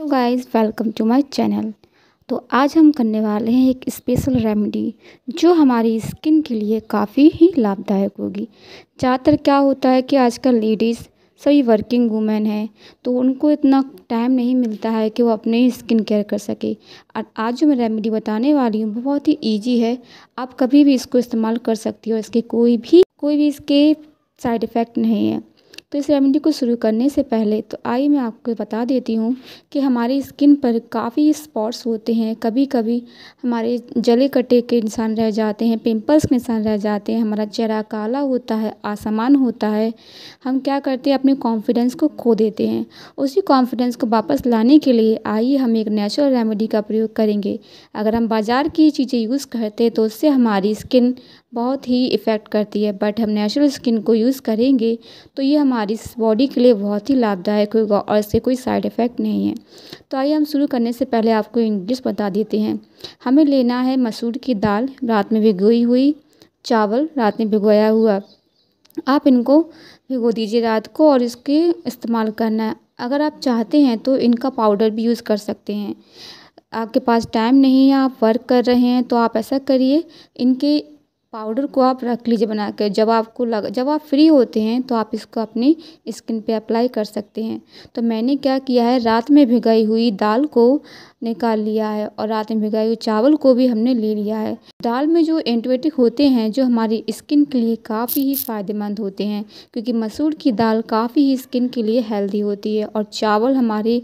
hello guys welcome to my channel तो आज हम करने वाले हैं एक स्पेशल रेमेडी जो हमारी स्किन के लिए काफ़ी ही लाभदायक होगी ज़्यादातर क्या होता है कि आजकल लेडीज़ सभी वर्किंग वूमेन हैं तो उनको इतना टाइम नहीं मिलता है कि वो अपने स्किन केयर कर सके और आज जो मैं रेमेडी बताने वाली हूँ बहुत ही ईजी है आप कभी भी इसको इस्तेमाल कर सकती हो इसके कोई भी कोई भी इसके साइड इफ़ेक्ट नहीं है तो इस रेमेडी को शुरू करने से पहले तो आइए मैं आपको बता देती हूँ कि हमारी स्किन पर काफ़ी स्पॉट्स होते हैं कभी कभी हमारे जले कटे के निशान रह जाते हैं पिंपल्स के निशान रह जाते हैं हमारा चेहरा काला होता है आसमान होता है हम क्या करते हैं अपने कॉन्फिडेंस को खो देते हैं उसी कॉन्फिडेंस को वापस लाने के लिए आइए हम एक नेचुरल रेमेडी का प्रयोग करेंगे अगर हम बाज़ार की चीज़ें यूज़ करते हैं तो उससे हमारी स्किन बहुत ही इफ़ेक्ट करती है बट हम नेचुरल स्किन को यूज़ करेंगे तो ये हमारी बॉडी के लिए बहुत ही लाभदायक होगा और इससे कोई साइड इफ़ेक्ट नहीं है तो आइए हम शुरू करने से पहले आपको इंग्लिश बता देते हैं हमें लेना है मसूर की दाल रात में भिगोई हुई चावल रात में भिगोया हुआ आप इनको भिगो दीजिए रात को और इसके इस्तेमाल करना है अगर आप चाहते हैं तो इनका पाउडर भी यूज़ कर सकते हैं आपके पास टाइम नहीं है आप वर्क कर रहे हैं तो आप ऐसा करिए इनके पाउडर को आप रख लीजिए बना कर जब आपको लग जब आप फ्री होते हैं तो आप इसको अपनी स्किन पे अप्लाई कर सकते हैं तो मैंने क्या किया है रात में भिगाई हुई दाल को निकाल लिया है और रात में भिगाए हुए चावल को भी हमने ले लिया है दाल में जो एंटीबायोटिक होते हैं जो हमारी स्किन के लिए काफ़ी ही फ़ायदेमंद होते हैं क्योंकि मसूर की दाल काफ़ी ही स्किन के लिए हेल्दी होती है और चावल हमारे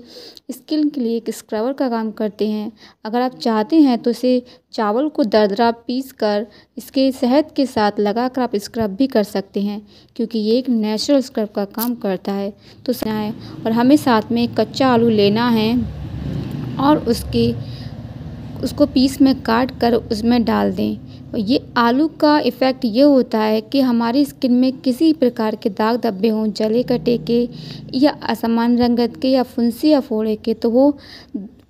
स्किन के लिए एक स्क्रबर का काम करते हैं अगर आप चाहते हैं तो इसे चावल को दरदरा पीस कर इसके शहद के साथ लगा कर आप स्क्रब भी कर सकते हैं क्योंकि ये एक नेचुरल स्क्रब का काम करता है तो सुनाए और हमें साथ में कच्चा आलू लेना है और उसके उसको पीस में काट कर उसमें डाल दें ये आलू का इफ़ेक्ट ये होता है कि हमारी स्किन में किसी प्रकार के दाग धब्बे हों जले कटे के या असमान रंगत के या फुंसी या फोड़े के तो वो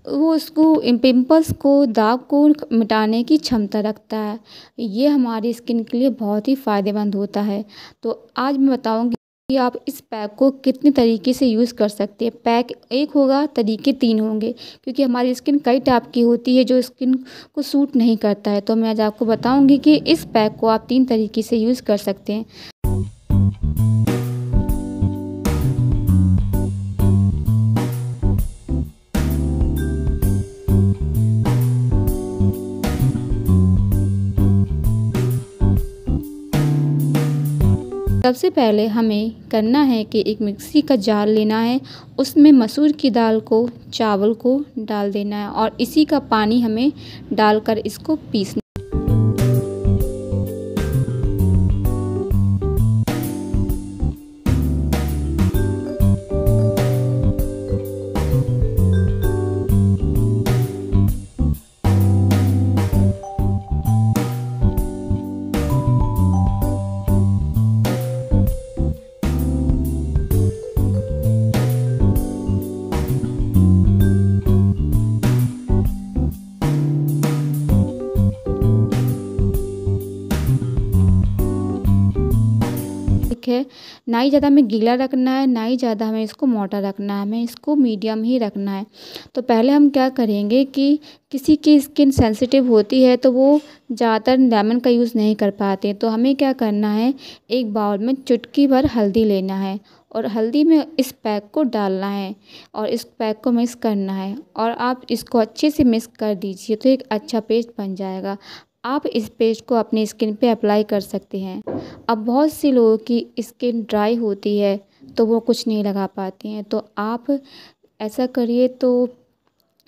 वो उसको पिम्पल्स को दाग को मिटाने की क्षमता रखता है ये हमारी स्किन के लिए बहुत ही फ़ायदेमंद होता है तो आज मैं बताऊँगी कि आप इस पैक को कितने तरीके से यूज़ कर सकते हैं पैक एक होगा तरीके तीन होंगे क्योंकि हमारी स्किन कई टाइप की होती है जो स्किन को सूट नहीं करता है तो मैं आज आपको बताऊंगी कि इस पैक को आप तीन तरीके से यूज़ कर सकते हैं सबसे पहले हमें करना है कि एक मिक्सी का जार लेना है उसमें मसूर की दाल को चावल को डाल देना है और इसी का पानी हमें डालकर इसको पीसना है ना ही ज़्यादा हमें गीला रखना है ना ही ज़्यादा हमें इसको मोटा रखना है हमें इसको मीडियम ही रखना है तो पहले हम क्या करेंगे कि किसी की स्किन सेंसिटिव होती है तो वो ज़्यादातर लेमन का यूज़ नहीं कर पाते तो हमें क्या करना है एक बाउल में चुटकी भर हल्दी लेना है और हल्दी में इस पैक को डालना है और इस पैक को मिक्स करना है और आप इसको अच्छे से मिक्स कर दीजिए तो एक अच्छा पेस्ट बन जाएगा आप इस पेस्ट को अपनी स्किन पे अप्लाई कर सकते हैं अब बहुत से लोगों की स्किन ड्राई होती है तो वो कुछ नहीं लगा पाते हैं तो आप ऐसा करिए तो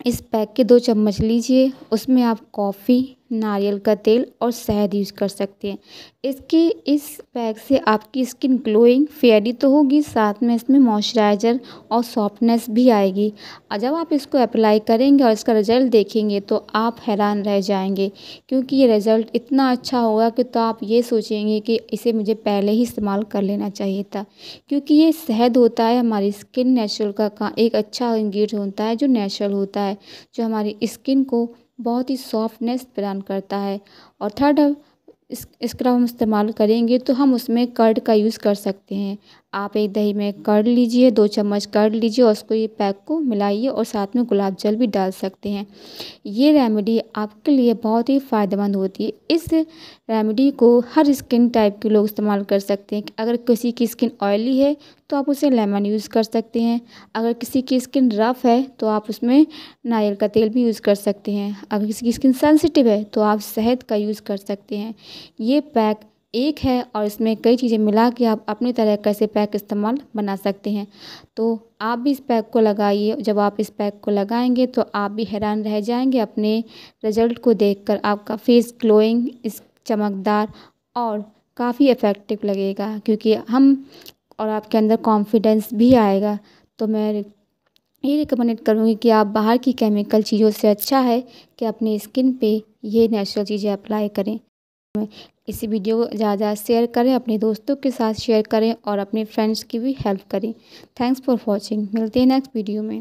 इस पैक के दो चम्मच लीजिए उसमें आप कॉफ़ी नारियल का तेल और शहद यूज़ कर सकते हैं इसकी इस पैक से आपकी स्किन ग्लोइंग फेयरी तो होगी साथ में इसमें मॉइस्चराइज़र और सॉफ्टनेस भी आएगी और जब आप इसको अप्लाई करेंगे और इसका रिज़ल्ट देखेंगे तो आप हैरान रह जाएंगे क्योंकि ये रिज़ल्ट इतना अच्छा होगा कि तो आप ये सोचेंगे कि इसे मुझे पहले ही इस्तेमाल कर लेना चाहिए था क्योंकि ये शहद होता है हमारी स्किन नेचुरल का एक अच्छा इंग्रेडिएंट होता है जो नेचुरल होता है जो हमारी स्किन को बहुत ही सॉफ्टनेस प्रदान करता है और थर्ड इस स्क्रब हम इस्तेमाल करेंगे तो हम उसमें कर्ड का यूज़ कर सकते हैं आप एक दही में कर लीजिए दो चम्मच कर लीजिए और उसको ये पैक को मिलाइए और साथ में गुलाब जल भी डाल सकते हैं ये रेमेडी आपके लिए बहुत ही फ़ायदेमंद होती है इस रेमेडी को हर स्किन टाइप के लोग इस्तेमाल कर सकते हैं अगर किसी की स्किन ऑयली है तो आप उसे लेमन यूज़ कर सकते हैं अगर किसी की स्किन रफ़ है तो आप उसमें नारियल का तेल भी यूज़ कर सकते हैं अगर किसी की स्किन सेंसिटिव है तो आप शहद का यूज़ कर सकते हैं ये पैक एक है और इसमें कई चीज़ें मिला के आप अपनी तरह कैसे पैक इस्तेमाल बना सकते हैं तो आप भी इस पैक को लगाइए जब आप इस पैक को लगाएंगे तो आप भी हैरान रह जाएंगे अपने रिज़ल्ट को देखकर आपका फेस ग्लोइंग इस चमकदार और काफ़ी इफ़ेक्टिव लगेगा क्योंकि हम और आपके अंदर कॉन्फिडेंस भी आएगा तो मैं ये रिकमेंड करूँगी कि आप बाहर की केमिकल चीज़ों से अच्छा है कि अपने स्किन पर ये नेचुरल चीज़ें अप्लाई करें इसी वीडियो को ज़्यादा ज़्यादा शेयर करें अपने दोस्तों के साथ शेयर करें और अपने फ्रेंड्स की भी हेल्प करें थैंक्स फॉर वॉचिंग मिलते हैं नेक्स्ट वीडियो में